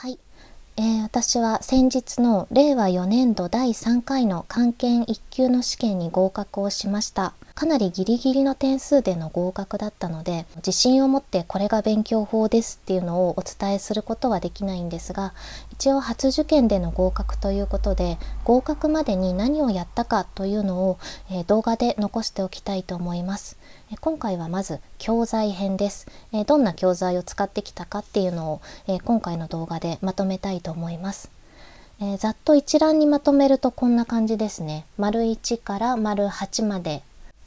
はい、えー、私は先日の令和4年度第3回の漢検1級の試験に合格をしました。かなりギリギリの点数での合格だったので自信を持ってこれが勉強法ですっていうのをお伝えすることはできないんですが一応初受験での合格ということで合格までに何をやったかというのを、えー、動画で残しておきたいと思います。え今回はまず教材編です、えどんな教材を使ってきたかっていうのを、え今回の動画でまとめたいと思います。えざっと一覧にまとめるとこんな感じですね。丸1から丸8まで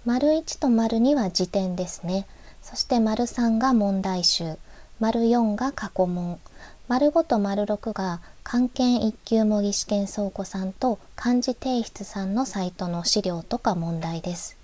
丸一と丸二は辞典ですねそして丸三が問題集丸四が過去問丸五と丸六が漢検一級模擬試験倉庫さんと漢字提出さんのサイトの資料とか問題です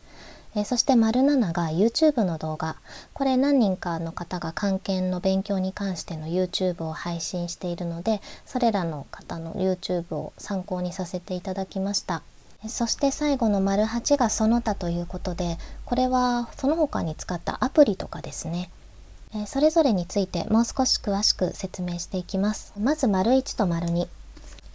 えそして丸七が YouTube の動画これ何人かの方が漢検の勉強に関しての YouTube を配信しているのでそれらの方の YouTube を参考にさせていただきました。そして最後の丸8がその他ということでこれはその他に使ったアプリとかですねそれぞれについてもう少し詳しく説明していきますまず丸1と丸2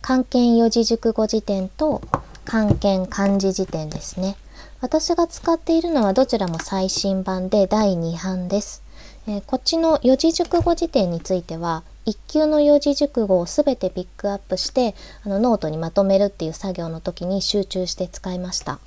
漢検四字熟語辞典と漢検漢字辞典ですね私が使っているのはどちらも最新版で第2版です、えこっちの四字熟語辞典については1級の四字熟語を全てピックアップしてあのノートにまとめるっていう作業の時に集中して使いました。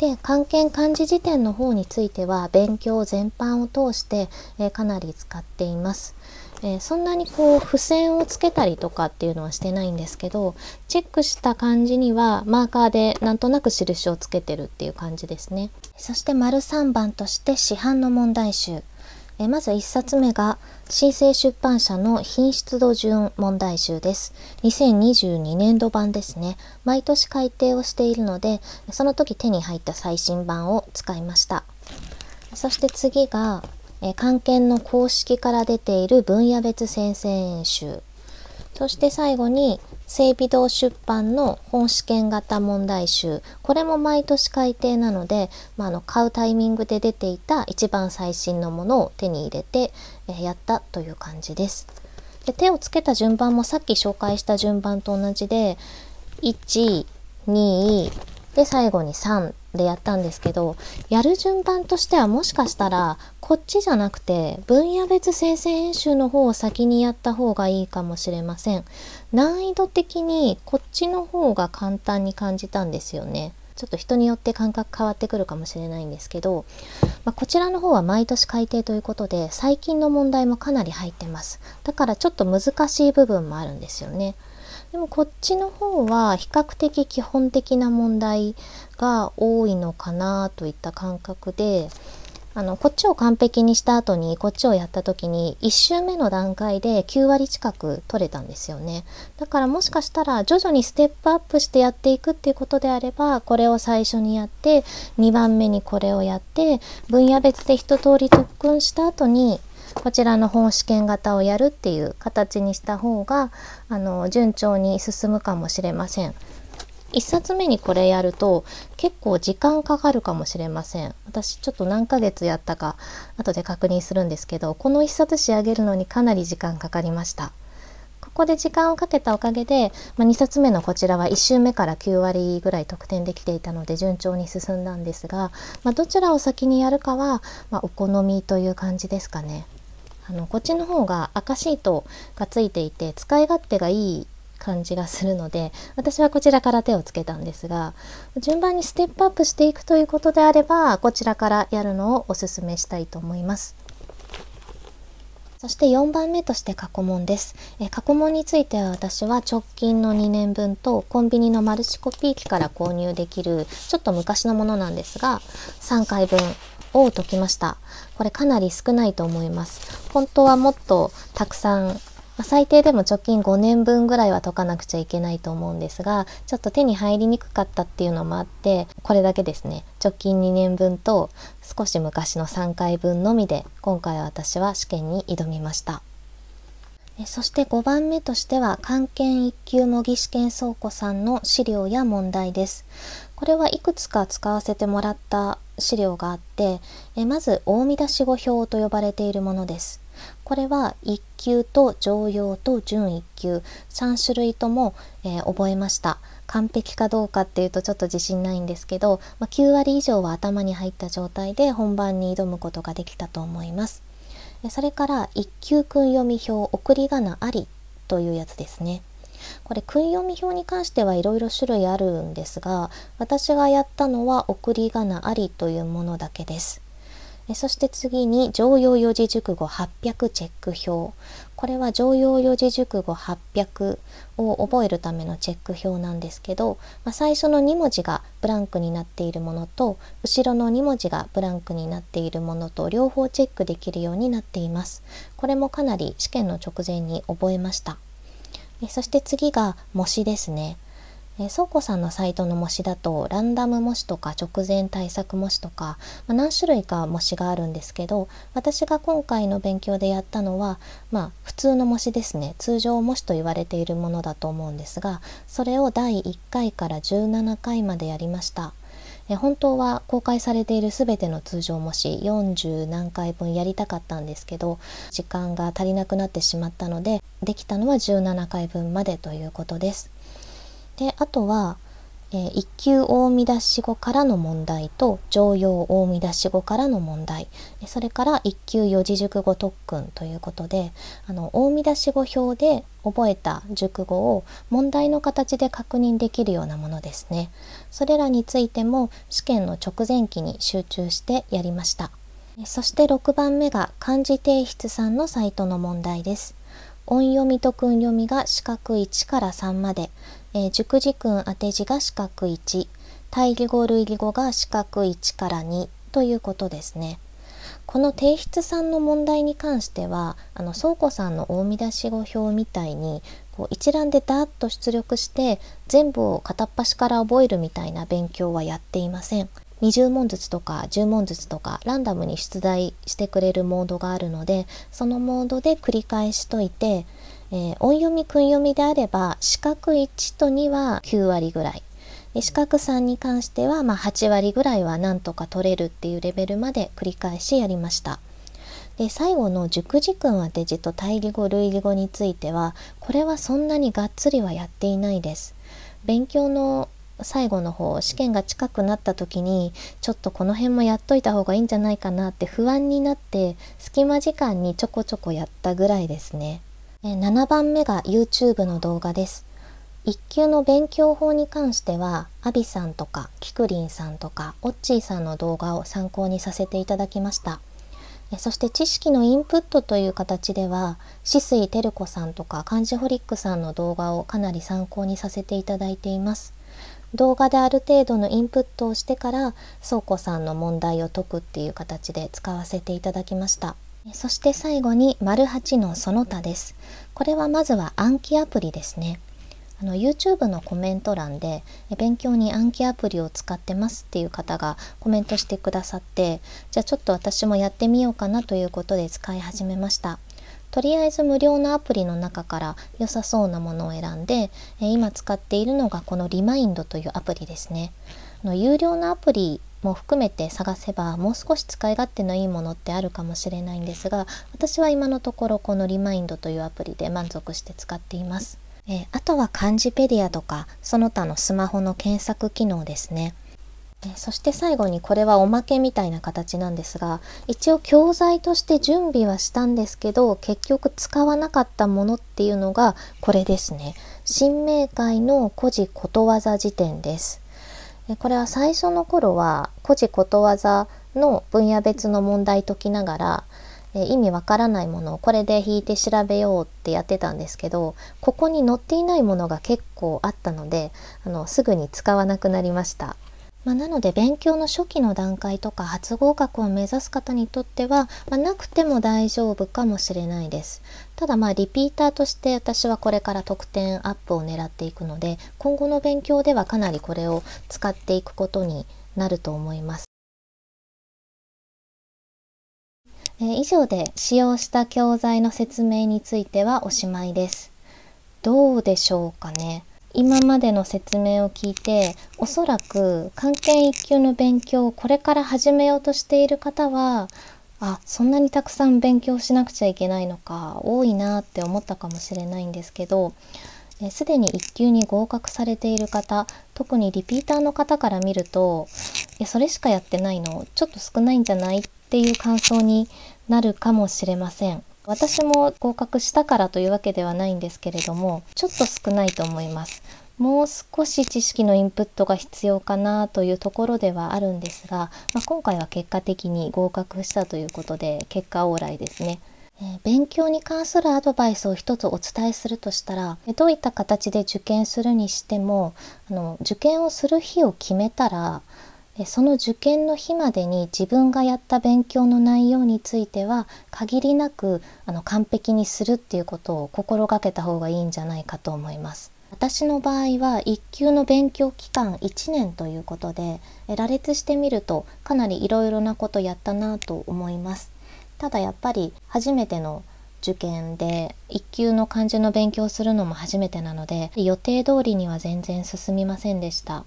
で漢検漢字辞典の方については勉強全般を通して、えー、かなり使っています。えー、そんなにこう付箋をつけたりとかっていうのはしてないんですけどチェックした感じにはマーカーでなんとなく印をつけてるっていう感じですねそして丸3番として市販の問題集えまず1冊目が新生出版社の品質度順問題集です。2022年度版ですね。毎年改定をしているので、その時手に入った最新版を使いました。そして次が、え関係の公式から出ている分野別先生演習。そして最後に整備堂出版の本試験型問題集これも毎年改訂なので、まあ、あの買うタイミングで出ていた一番最新のものを手に入れて、えやったという感じです。で手をつけた順番もさっき紹介した順番と同じで1 2で最後に3でやったんですけどやる順番としてはもしかしたらこっちじゃなくて分野別生成演習の方を先にやった方がいいかもしれません難易度的にこっちの方が簡単に感じたんですよねちょっと人によって感覚変わってくるかもしれないんですけど、まあ、こちらの方は毎年改定ということで最近の問題もかなり入ってますだからちょっと難しい部分もあるんですよねでもこっちの方は比較的基本的な問題が多いのかなといった感覚であのこっちを完璧にした後にこっちをやった時に1周目の段階で9割近く取れたんですよねだからもしかしたら徐々にステップアップしてやっていくっていうことであればこれを最初にやって2番目にこれをやって分野別で一通り特訓した後にこちらの本試験型をやるっていう形にした方があの順調に進むかもしれません。1冊目にこれやると結構時間かかるかもしれません私ちょっと何ヶ月やったか後で確認するんですけどこの1冊仕上げるのにかなり時間かかりましたここで時間をかけたおかげで、まあ、2冊目のこちらは1週目から9割ぐらい得点できていたので順調に進んだんですが、まあ、どちらを先にやるかは、まあ、お好みという感じですかね。あのこっちの方が赤シートがついていて使い勝手がいい感じがするので私はこちらから手をつけたんですが順番にステップアップしていくということであればこちらからやるのをおすすめしたいと思います。そして4番目として過去問です。え過去問については私は直近の2年分とコンビニのマルチコピー機から購入できるちょっと昔のものなんですが3回分を解きました。これかなり少ないと思います。本当はもっとたくさん最低でも直近5年分ぐらいは解かなくちゃいけないと思うんですがちょっと手に入りにくかったっていうのもあってこれだけですね直近2年分と少し昔の3回分のみで今回私は試験に挑みましたそして5番目としては漢検1級模擬試験倉庫さんの資料や問題ですこれはいくつか使わせてもらった資料があってえまず大見出し語表と呼ばれているものですこれは1級と常用と準1級3種類とも、えー、覚えました完璧かどうかっていうとちょっと自信ないんですけど、まあ、9割以上は頭に入った状態で本番に挑むことができたと思いますそれから1級訓読み表送り仮名ありというやつですねこれ訓読み表に関してはいろいろ種類あるんですが私がやったのは送り仮名ありというものだけです。そして次に常用四字熟語800チェック表これは常用四字熟語800を覚えるためのチェック表なんですけど、まあ、最初の2文字がブランクになっているものと後ろの2文字がブランクになっているものと両方チェックできるようになっていますこれもかなり試験の直前に覚えましたえそして次が模試ですね。え倉庫さんのサイトの模試だとランダム模試とか直前対策模試とか、まあ、何種類か模試があるんですけど私が今回の勉強でやったのは、まあ、普通の模試ですね通常模試と言われているものだと思うんですがそれを第1回から17回までやりました。え本当は公開されている全ての通常模試40何回分やりたかったんですけど時間が足りなくなってしまったのでできたのは17回分までということです。であとはえ1級大見出し語からの問題と常用大見出し語からの問題それから1級四字熟語特訓ということであの大見出し語表で覚えた熟語を問題の形で確認できるようなものですねそれらについても試験の直前期に集中してやりましたそして6番目が漢字提出さんのサイトの問題です音読みと訓読みが四角1から3までえー、熟字訓当て字が四角1対義語類義語が四角1から2ということですね。この提出さんの問題に関してはあの倉庫さんの大見出し語表みたいにこう一覧でダーッと出力して全部を片っ端から覚えるみたいな勉強はやっていません。20問ずつとか10問ずつとかランダムに出題してくれるモードがあるのでそのモードで繰り返しといてえー、音読み訓読みであれば四角1と2は9割ぐらいで四角3に関しては、まあ、8割ぐらいはなんとか取れるっていうレベルまで繰り返しやりました。で最後の熟字訓当て字と対義語類義語についてはこれはそんなにがっつりはやっていないです。勉強の最後の方試験が近くなった時にちょっとこの辺もやっといた方がいいんじゃないかなって不安になって隙間時間にちょこちょこやったぐらいですね。7番目が YouTube の動画です。1級の勉強法に関しては、アビさんとか、キクリンさんとか、オッチーさんの動画を参考にさせていただきました。そして知識のインプットという形では、シスイテルコさんとか、漢字ホリックさんの動画をかなり参考にさせていただいています。動画である程度のインプットをしてから、倉庫さんの問題を解くっていう形で使わせていただきました。そして最後に、丸8のその他です。これはまずは暗記アプリですね。あの YouTube のコメント欄で勉強に暗記アプリを使ってますっていう方がコメントしてくださってじゃあちょっと私もやってみようかなということで使い始めましたとりあえず無料のアプリの中から良さそうなものを選んで今使っているのがこのリマインドというアプリですねの有料のアプリも含めて探せばもう少し使い勝手のいいものってあるかもしれないんですが私は今のところこのリマインドというアプリで満足して使っています。えあとは漢字ペディアとかその他のスマホの検索機能ですね。そして最後にこれはおまけみたいな形なんですが一応教材として準備はしたんですけど結局使わなかったものっていうのがこれですね。新明解の古事ことわざ辞典です。これは最初の頃は古事ことわざの分野別の問題解きながら意味わからないものをこれで引いて調べようってやってたんですけどここに載っていないものが結構あったのであのすぐに使わなくなりました。まあ、なので勉強の初期の段階とか初合格を目指す方にとっては、まあ、なくても大丈夫かもしれないです。ただまあリピーターとして私はこれから得点アップを狙っていくので今後の勉強ではかなりこれを使っていくことになると思います。えー、以上で使用した教材の説明についてはおしまいです。どうでしょうかね。今までの説明を聞いておそらく漢検1級の勉強をこれから始めようとしている方はあそんなにたくさん勉強しなくちゃいけないのか多いなって思ったかもしれないんですけどすでに1級に合格されている方特にリピーターの方から見ると「えそれしかやってないのちょっと少ないんじゃない?」っていう感想になるかもしれません。私も合格したからというわけではないんですけれどもちょっと少ないと思いますもう少し知識のインプットが必要かなというところではあるんですが、まあ、今回は結果的に合格したということで結果オーライですね。え勉強に関するアドバイスを一つお伝えするとしたらどういった形で受験するにしてもあの受験をする日を決めたらその受験の日までに自分がやった勉強の内容については限りなくあの完璧にするっていうことを心がけた方がいいんじゃないかと思います。私の場合は1級の勉強期間1年ということで羅列してみるとかなりいろいろなことやったなと思います。ただやっぱり初めての受験で1級の漢字の勉強するのも初めてなので予定通りには全然進みませんでした。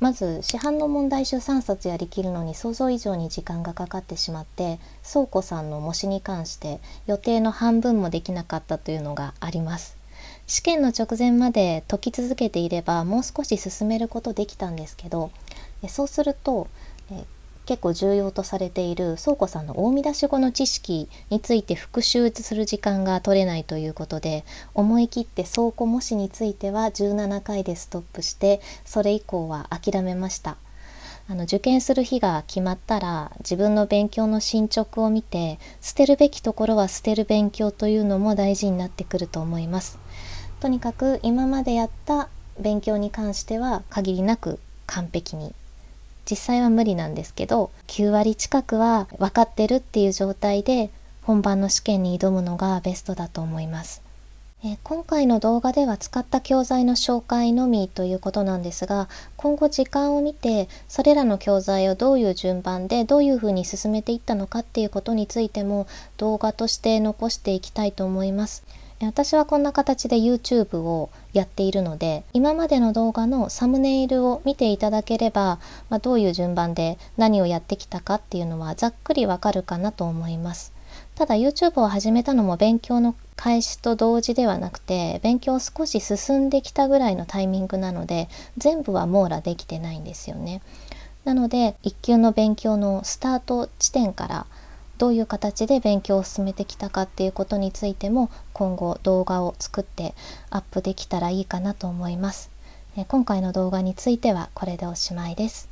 まず市販の問題集3冊やりきるのに想像以上に時間がかかってしまって倉庫さんの模試に関して予定の半分もできなかったというのがあります試験の直前まで解き続けていればもう少し進めることできたんですけどそうすると結構重要とされている倉庫さんの大見出し語の知識について復習する時間が取れないということで思い切って倉庫模試については17回でストップしてそれ以降は諦めました。あの受験する日が決まったら自分の勉強の進捗を見て捨てるべきところは捨てる勉強というのも大事になってくると思います。とにかく今までやった勉強に関しては限りなく完璧に実際は無理なんですけど9割近くは分かってるっていう状態で本番の試験に挑むのがベストだと思います。え今回の動画では使った教材の紹介のみということなんですが今後時間を見てそれらの教材をどういう順番でどういうふうに進めていったのかっていうことについても動画として残していきたいと思います。私はこんな形で YouTube をやっているので今までの動画のサムネイルを見ていただければ、まあ、どういう順番で何をやってきたかっていうのはざっくりわかるかなと思いますただ YouTube を始めたのも勉強の開始と同時ではなくて勉強を少し進んできたぐらいのタイミングなので全部は網羅できてないんですよねなので1級の勉強のスタート地点からどういう形で勉強を進めてきたかっていうことについても今後動画を作ってアップできたらいいかなと思います。今回の動画についてはこれでおしまいです。